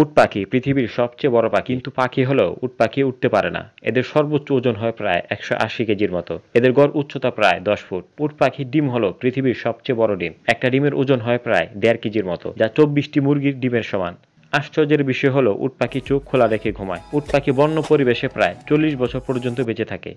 উট পাখি পৃথিবীর সবচেয়ে বড় পাখি কিন্তু পাখি হলেও উট পাখি উঠতে পারে না এদের সর্বোচ্চ ওজন হয় প্রায় একশো আশি কেজির মতো এদের গড় উচ্চতা প্রায় দশ ফুট উট পাখির ডিম হলো পৃথিবীর সবচেয়ে বড় ডিম একটা ডিমের ওজন হয় প্রায় দেড় কেজির মতো যা চব্বিশটি মুরগির ডিমের সমান আশ্চর্যের বিষয় হলো উট পাখি চোখ খোলা রেখে ঘুমায় উট পাখি বন্য পরিবেশে প্রায় চল্লিশ বছর পর্যন্ত বেঁচে থাকে